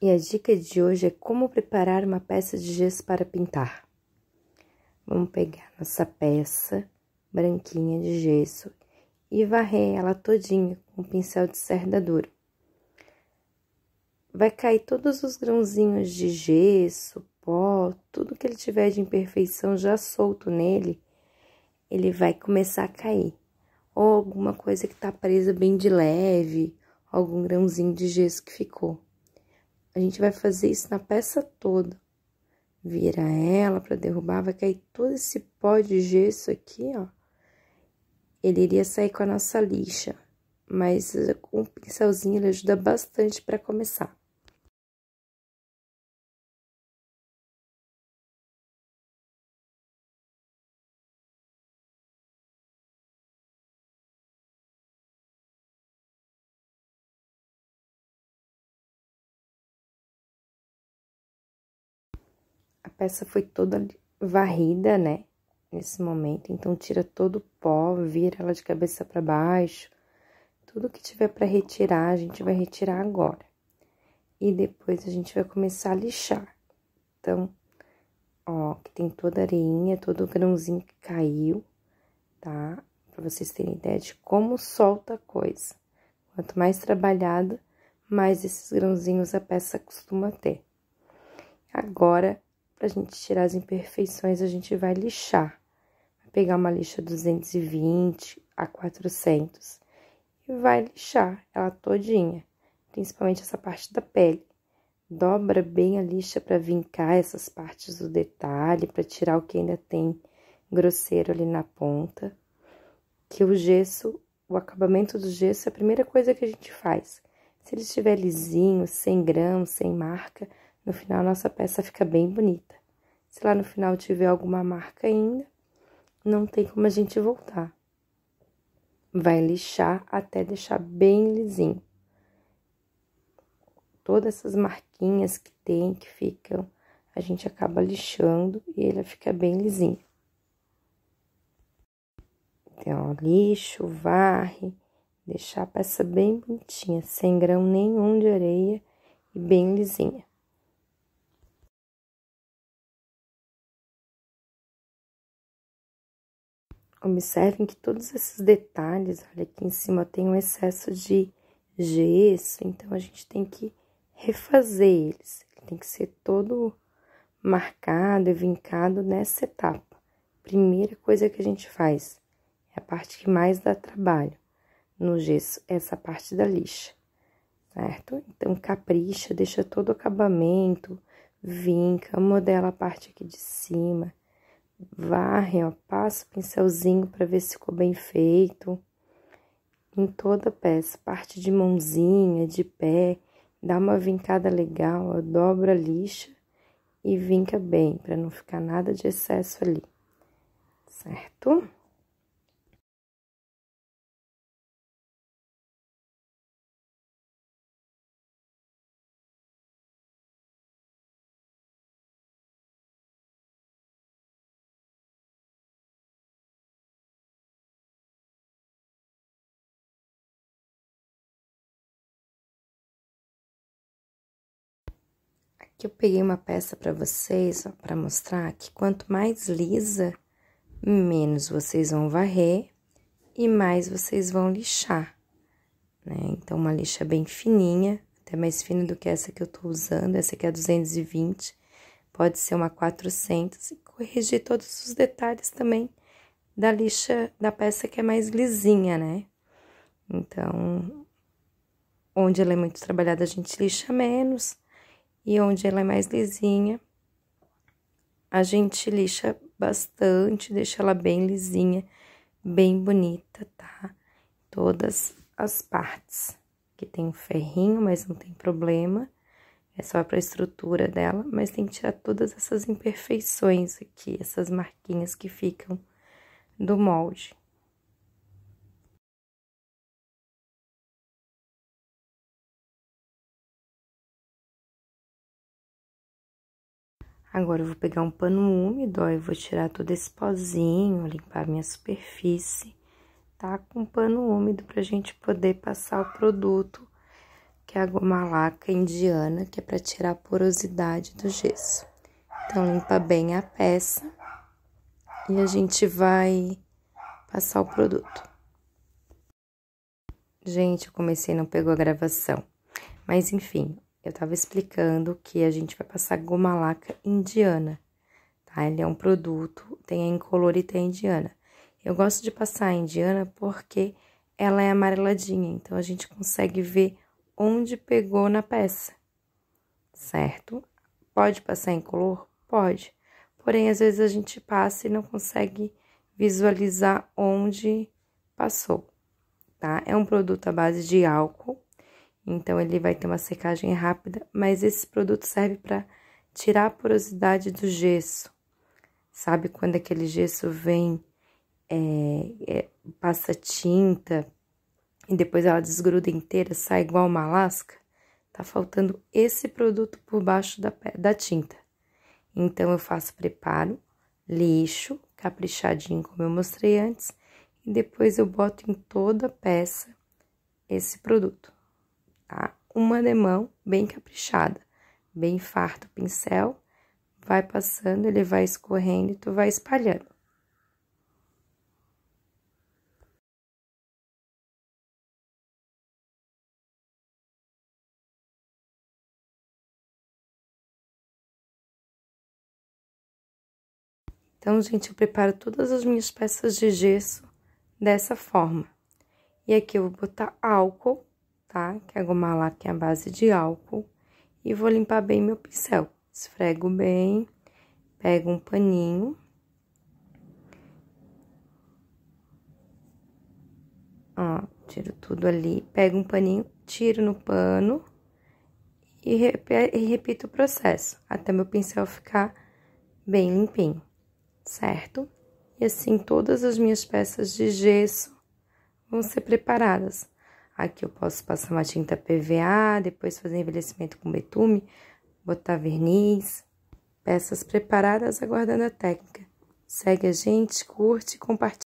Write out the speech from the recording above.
E a dica de hoje é como preparar uma peça de gesso para pintar. Vamos pegar nossa peça branquinha de gesso e varrer ela todinha com um pincel de cerda duro. Vai cair todos os grãozinhos de gesso, pó, tudo que ele tiver de imperfeição já solto nele, ele vai começar a cair. Ou alguma coisa que está presa bem de leve, algum grãozinho de gesso que ficou. A gente vai fazer isso na peça toda. Vira ela para derrubar, vai cair todo esse pó de gesso aqui, ó. Ele iria sair com a nossa lixa, mas com um pincelzinho ele ajuda bastante para começar. A peça foi toda varrida, né? Nesse momento, então tira todo o pó, vira ela de cabeça para baixo. Tudo que tiver para retirar, a gente vai retirar agora. E depois a gente vai começar a lixar. Então, ó, que tem toda a areinha, todo o grãozinho que caiu, tá? Para vocês terem ideia de como solta a coisa. Quanto mais trabalhada, mais esses grãozinhos a peça costuma ter. Agora, para a gente tirar as imperfeições, a gente vai lixar. Vai pegar uma lixa 220 a 400 e vai lixar ela todinha, principalmente essa parte da pele. Dobra bem a lixa para vincar essas partes do detalhe, para tirar o que ainda tem grosseiro ali na ponta. Que o gesso, o acabamento do gesso é a primeira coisa que a gente faz. Se ele estiver lisinho, sem grão, sem marca, no final, nossa peça fica bem bonita. Se lá no final tiver alguma marca ainda, não tem como a gente voltar. Vai lixar até deixar bem lisinho. Todas essas marquinhas que tem, que ficam, a gente acaba lixando e ele fica bem lisinho. Então, lixo, varre, deixar a peça bem bonitinha, sem grão nenhum de areia e bem lisinha. Observem que todos esses detalhes, olha aqui em cima, tem um excesso de gesso, então a gente tem que refazer eles. tem que ser todo marcado e vincado nessa etapa. Primeira coisa que a gente faz é a parte que mais dá trabalho no gesso, é essa parte da lixa, certo? Então capricha, deixa todo o acabamento, vinca, modela a parte aqui de cima, varrem, ó, passa o pincelzinho para ver se ficou bem feito em toda a peça, parte de mãozinha, de pé, dá uma vincada legal, ó, dobra a lixa e vinca bem, para não ficar nada de excesso ali, certo? que eu peguei uma peça para vocês, para mostrar que quanto mais lisa, menos vocês vão varrer e mais vocês vão lixar, né? Então, uma lixa bem fininha, até mais fina do que essa que eu tô usando, essa aqui é 220, pode ser uma 400 e corrigir todos os detalhes também da lixa da peça que é mais lisinha, né? Então, onde ela é muito trabalhada, a gente lixa menos, e onde ela é mais lisinha, a gente lixa bastante, deixa ela bem lisinha, bem bonita, tá? Todas as partes. Que tem um ferrinho, mas não tem problema. É só para a estrutura dela, mas tem que tirar todas essas imperfeições aqui, essas marquinhas que ficam do molde. Agora eu vou pegar um pano úmido, ó, vou tirar todo esse pozinho, limpar minha superfície, tá? Com pano úmido pra gente poder passar o produto, que é a goma laca indiana, que é pra tirar a porosidade do gesso. Então, limpa bem a peça e a gente vai passar o produto. Gente, eu comecei e não pegou a gravação. Mas enfim, eu estava explicando que a gente vai passar goma laca indiana, tá? Ele é um produto, tem a incolor e tem a indiana. Eu gosto de passar a indiana porque ela é amareladinha, então a gente consegue ver onde pegou na peça, certo? Pode passar em color? Pode. Porém, às vezes a gente passa e não consegue visualizar onde passou, tá? É um produto à base de álcool então ele vai ter uma secagem rápida, mas esse produto serve para tirar a porosidade do gesso. Sabe quando aquele gesso vem, é, é, passa tinta e depois ela desgruda inteira, sai igual uma lasca? Tá faltando esse produto por baixo da, da tinta. Então eu faço preparo, lixo, caprichadinho como eu mostrei antes, e depois eu boto em toda a peça esse produto tá? Uma de mão bem caprichada, bem farta o pincel, vai passando, ele vai escorrendo e tu vai espalhando. Então, gente, eu preparo todas as minhas peças de gesso dessa forma. E aqui eu vou botar álcool tá? Que a é goma lápis é a base de álcool. E vou limpar bem meu pincel. Esfrego bem, pego um paninho. Ó, tiro tudo ali, pego um paninho, tiro no pano e repito o processo, até meu pincel ficar bem limpinho, certo? E assim todas as minhas peças de gesso vão ser preparadas. Aqui eu posso passar uma tinta PVA, depois fazer envelhecimento com betume, botar verniz. Peças preparadas aguardando a técnica. Segue a gente, curte e compartilha.